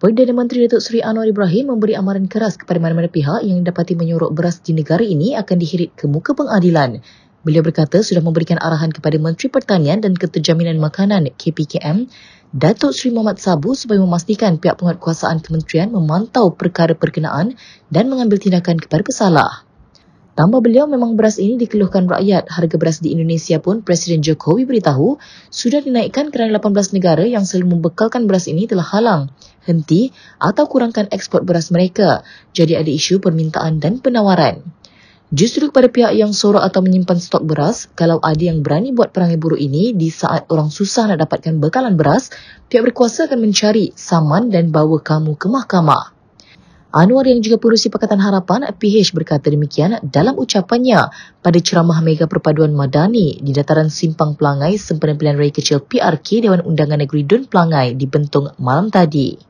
Perdana Menteri Datuk Seri Anwar Ibrahim memberi amaran keras kepada mana-mana pihak yang dapati menyorok beras di negara ini akan dihirit ke muka pengadilan. Beliau berkata sudah memberikan arahan kepada Menteri Pertanian dan Keterjaminan Makanan KPKM Datuk Seri Muhammad Sabu supaya memastikan pihak penguatkuasaan kementerian memantau perkara perkenaan dan mengambil tindakan kepada pesalah. Tambah beliau memang beras ini dikeluhkan rakyat. Harga beras di Indonesia pun Presiden Jokowi beritahu sudah dinaikkan kerana 18 negara yang selalu membekalkan beras ini telah halang, henti atau kurangkan ekspor beras mereka. Jadi ada isu permintaan dan penawaran. Justru kepada pihak yang sorok atau menyimpan stok beras, kalau ada yang berani buat perangai buruk ini di saat orang susah nak dapatkan bekalan beras, pihak berkuasa akan mencari saman dan bawa kamu ke mahkamah. Anwar yang juga pengurusi Pakatan Harapan PH berkata demikian dalam ucapannya pada ceramah mega perpaduan Madani di dataran Simpang Pelangai sempena pilihan raya kecil PRK Dewan Undangan Negeri Dun Pelangai di Bentong malam tadi.